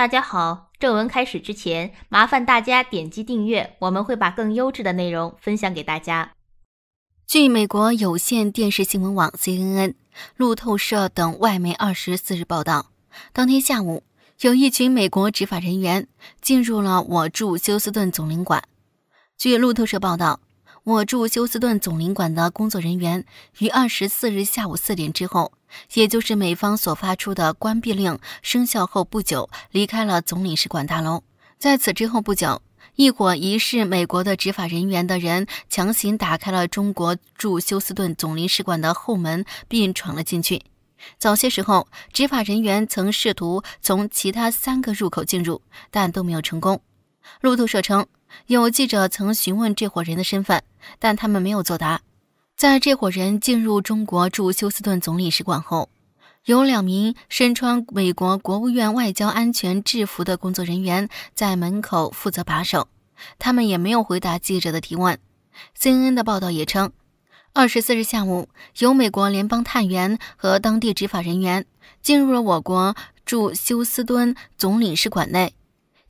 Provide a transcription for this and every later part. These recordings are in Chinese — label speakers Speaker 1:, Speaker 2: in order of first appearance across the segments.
Speaker 1: 大家好，正文开始之前，麻烦大家点击订阅，我们会把更优质的内容分享给大家。据美国有线电视新闻网 （CNN）、路透社等外媒二十四日报道，当天下午，有一群美国执法人员进入了我驻休斯顿总领馆。据路透社报道。我驻休斯顿总领馆的工作人员于二十四日下午四点之后，也就是美方所发出的关闭令生效后不久，离开了总领事馆大楼。在此之后不久，一伙疑似美国的执法人员的人强行打开了中国驻休斯顿总领事馆的后门，并闯了进去。早些时候，执法人员曾试图从其他三个入口进入，但都没有成功。路透社称。有记者曾询问这伙人的身份，但他们没有作答。在这伙人进入中国驻休斯顿总领事馆后，有两名身穿美国国务院外交安全制服的工作人员在门口负责把守，他们也没有回答记者的提问。CNN 的报道也称，二十四日下午，有美国联邦探员和当地执法人员进入了我国驻休斯敦总领事馆内。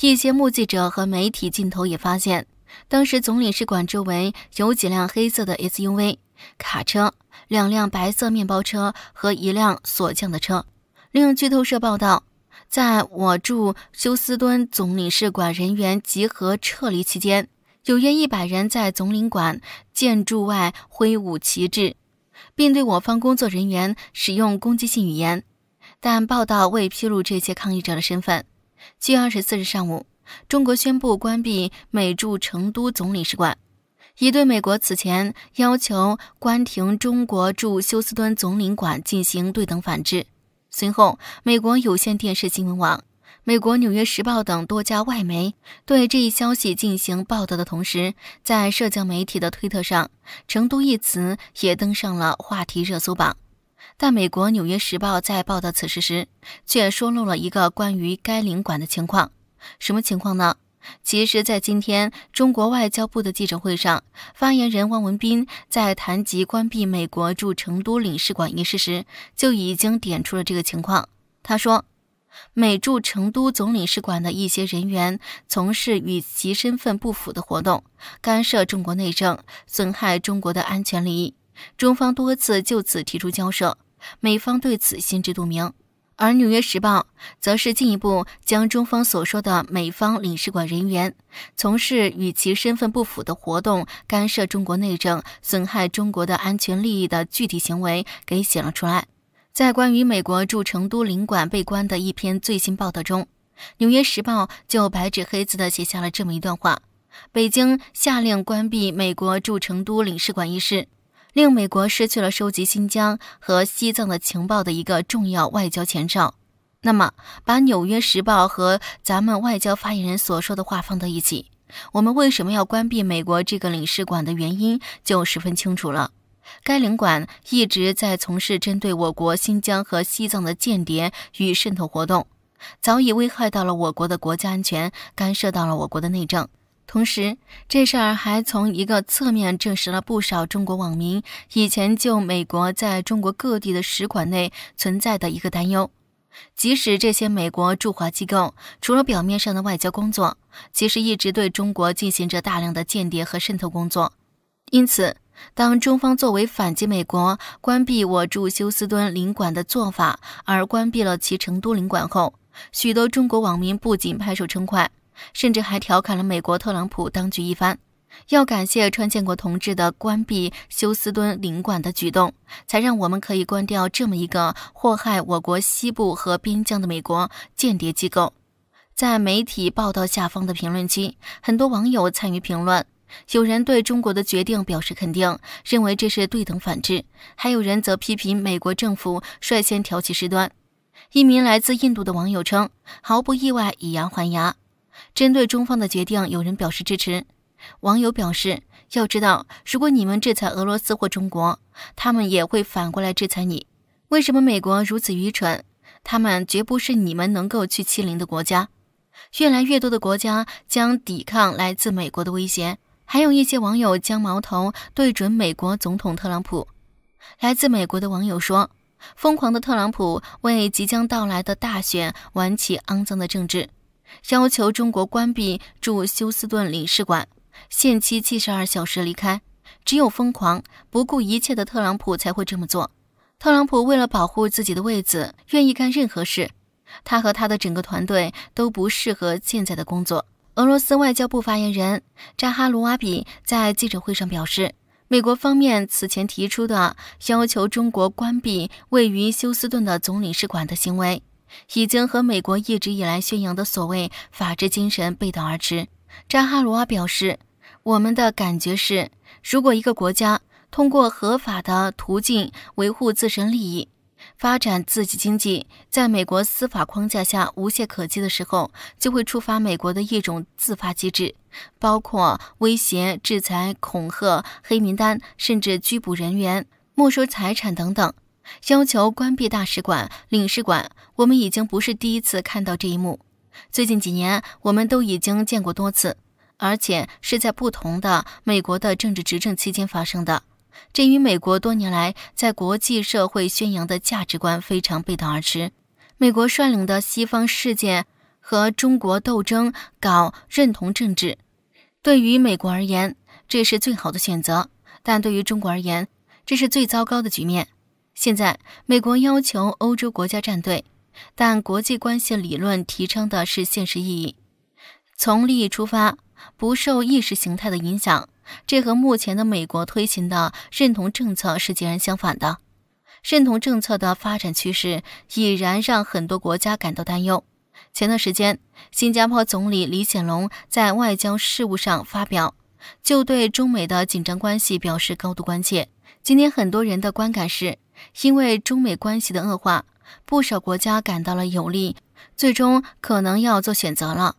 Speaker 1: 一些目击者和媒体镜头也发现，当时总领事馆周围有几辆黑色的 SUV、卡车、两辆白色面包车和一辆锁匠的车。另据透社报道，在我驻休斯敦总领事馆人员集合撤离期间，有约一百人在总领馆建筑外挥舞旗帜，并对我方工作人员使用攻击性语言，但报道未披露这些抗议者的身份。七月二十四日上午，中国宣布关闭美驻成都总领事馆，已对美国此前要求关停中国驻休斯敦总领馆进行对等反制。随后，美国有线电视新闻网、美国《纽约时报》等多家外媒对这一消息进行报道的同时，在社交媒体的推特上，“成都”一词也登上了话题热搜榜。但美国《纽约时报》在报道此事时，却说漏了一个关于该领馆的情况。什么情况呢？其实，在今天中国外交部的记者会上，发言人汪文斌在谈及关闭美国驻成都领事馆一事时，就已经点出了这个情况。他说：“美驻成都总领事馆的一些人员从事与其身份不符的活动，干涉中国内政，损害中国的安全利益。中方多次就此提出交涉。”美方对此心知肚明，而《纽约时报》则是进一步将中方所说的美方领事馆人员从事与其身份不符的活动、干涉中国内政、损害中国的安全利益的具体行为给写了出来。在关于美国驻成都领馆被关的一篇最新报道中，《纽约时报》就白纸黑字地写下了这么一段话：北京下令关闭美国驻成都领事馆一事。令美国失去了收集新疆和西藏的情报的一个重要外交前哨。那么，把《纽约时报》和咱们外交发言人所说的话放到一起，我们为什么要关闭美国这个领事馆的原因就十分清楚了。该领馆一直在从事针对我国新疆和西藏的间谍与渗透活动，早已危害到了我国的国家安全，干涉到了我国的内政。同时，这事儿还从一个侧面证实了不少中国网民以前就美国在中国各地的使馆内存在的一个担忧：即使这些美国驻华机构除了表面上的外交工作，其实一直对中国进行着大量的间谍和渗透工作。因此，当中方作为反击美国关闭我驻休斯敦领馆的做法而关闭了其成都领馆后，许多中国网民不仅拍手称快。甚至还调侃了美国特朗普当局一番，要感谢川建国同志的关闭休斯敦领馆的举动，才让我们可以关掉这么一个祸害我国西部和边疆的美国间谍机构。在媒体报道下方的评论区，很多网友参与评论，有人对中国的决定表示肯定，认为这是对等反制；还有人则批评美国政府率先挑起事端。一名来自印度的网友称：“毫不意外，以牙还牙。”针对中方的决定，有人表示支持。网友表示：“要知道，如果你们制裁俄罗斯或中国，他们也会反过来制裁你。为什么美国如此愚蠢？他们绝不是你们能够去欺凌的国家。越来越多的国家将抵抗来自美国的威胁。”还有一些网友将矛头对准美国总统特朗普。来自美国的网友说：“疯狂的特朗普为即将到来的大选玩起肮脏的政治。”要求中国关闭驻休斯顿领事馆，限期七十二小时离开。只有疯狂不顾一切的特朗普才会这么做。特朗普为了保护自己的位子，愿意干任何事。他和他的整个团队都不适合现在的工作。俄罗斯外交部发言人扎哈罗娃比在记者会上表示，美国方面此前提出的要求中国关闭位于休斯顿的总领事馆的行为。已经和美国一直以来宣扬的所谓法治精神背道而驰。扎哈罗娃表示，我们的感觉是，如果一个国家通过合法的途径维护自身利益、发展自己经济，在美国司法框架下无懈可击的时候，就会触发美国的一种自发机制，包括威胁、制裁、恐吓、黑名单，甚至拘捕人员、没收财产等等。要求关闭大使馆、领事馆，我们已经不是第一次看到这一幕。最近几年，我们都已经见过多次，而且是在不同的美国的政治执政期间发生的。这与美国多年来在国际社会宣扬的价值观非常背道而驰。美国率领的西方世界和中国斗争，搞认同政治，对于美国而言这是最好的选择，但对于中国而言这是最糟糕的局面。现在，美国要求欧洲国家站队，但国际关系理论提倡的是现实意义，从利益出发，不受意识形态的影响。这和目前的美国推行的认同政策是截然相反的。认同政策的发展趋势已然让很多国家感到担忧。前段时间，新加坡总理李显龙在外交事务上发表，就对中美的紧张关系表示高度关切。今天，很多人的观感是。因为中美关系的恶化，不少国家感到了有利，最终可能要做选择了。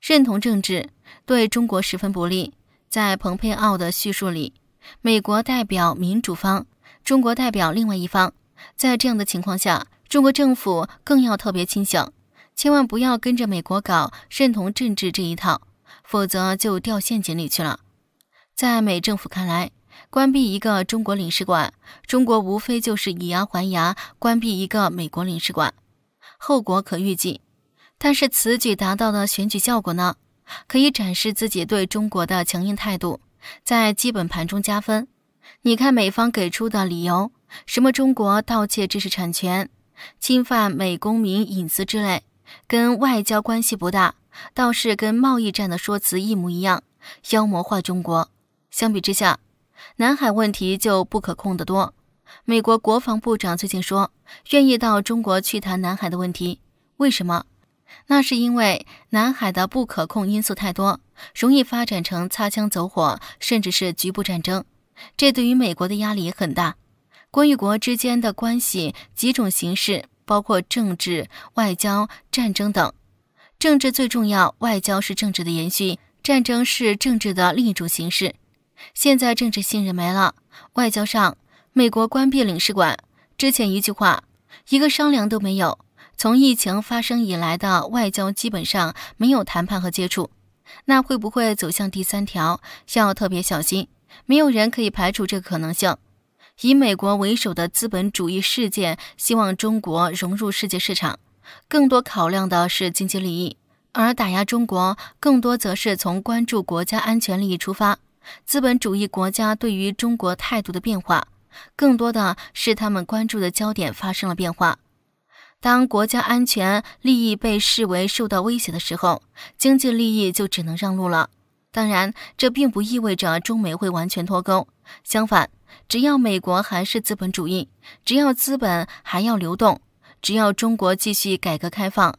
Speaker 1: 认同政治对中国十分不利。在蓬佩奥的叙述里，美国代表民主方，中国代表另外一方。在这样的情况下，中国政府更要特别清醒，千万不要跟着美国搞认同政治这一套，否则就掉陷阱里去了。在美政府看来。关闭一个中国领事馆，中国无非就是以牙还牙，关闭一个美国领事馆，后果可预计。但是此举达到的选举效果呢？可以展示自己对中国的强硬态度，在基本盘中加分。你看美方给出的理由，什么中国盗窃知识产权、侵犯美公民隐私之类，跟外交关系不大，倒是跟贸易战的说辞一模一样，妖魔化中国。相比之下。南海问题就不可控得多。美国国防部长最近说，愿意到中国去谈南海的问题。为什么？那是因为南海的不可控因素太多，容易发展成擦枪走火，甚至是局部战争。这对于美国的压力也很大。国与国之间的关系几种形式，包括政治、外交、战争等。政治最重要，外交是政治的延续，战争是政治的另一种形式。现在政治信任没了，外交上美国关闭领事馆，之前一句话，一个商量都没有。从疫情发生以来的外交基本上没有谈判和接触，那会不会走向第三条？要特别小心，没有人可以排除这个可能性。以美国为首的资本主义世界希望中国融入世界市场，更多考量的是经济利益，而打压中国更多则是从关注国家安全利益出发。资本主义国家对于中国态度的变化，更多的是他们关注的焦点发生了变化。当国家安全利益被视为受到威胁的时候，经济利益就只能让路了。当然，这并不意味着中美会完全脱钩。相反，只要美国还是资本主义，只要资本还要流动，只要中国继续改革开放，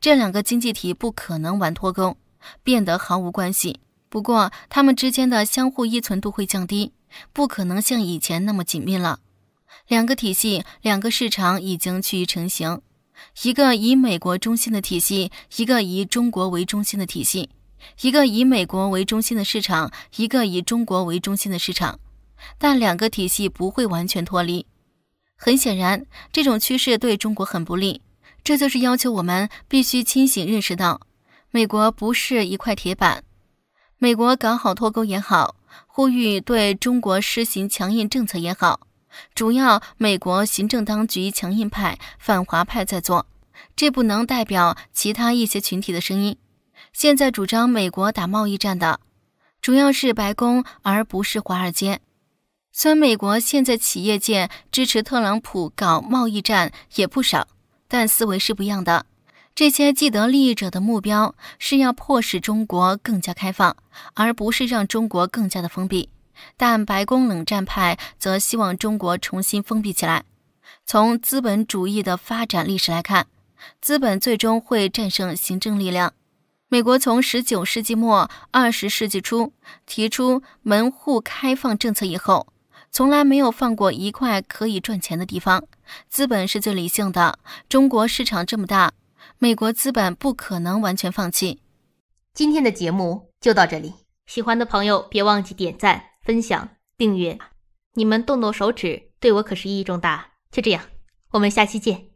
Speaker 1: 这两个经济体不可能玩脱钩，变得毫无关系。不过，他们之间的相互依存度会降低，不可能像以前那么紧密了。两个体系、两个市场已经趋于成型：一个以美国中心的体系，一个以中国为中心的体系；一个以美国为中心的市场，一个以中国为中心的市场。但两个体系不会完全脱离。很显然，这种趋势对中国很不利。这就是要求我们必须清醒认识到，美国不是一块铁板。美国搞好脱钩也好，呼吁对中国施行强硬政策也好，主要美国行政当局强硬派、反华派在做，这不能代表其他一些群体的声音。现在主张美国打贸易战的，主要是白宫而不是华尔街。虽然美国现在企业界支持特朗普搞贸易战也不少，但思维是不一样的。这些既得利益者的目标是要迫使中国更加开放，而不是让中国更加的封闭。但白宫冷战派则希望中国重新封闭起来。从资本主义的发展历史来看，资本最终会战胜行政力量。美国从十九世纪末二十世纪初提出门户开放政策以后，从来没有放过一块可以赚钱的地方。资本是最理性的，中国市场这么大。美国资本不可能完全放弃。今天的节目就到这里，喜欢的朋友别忘记点赞、分享、订阅你们动动手指，对我可是意义重大。就这样，我们下期见。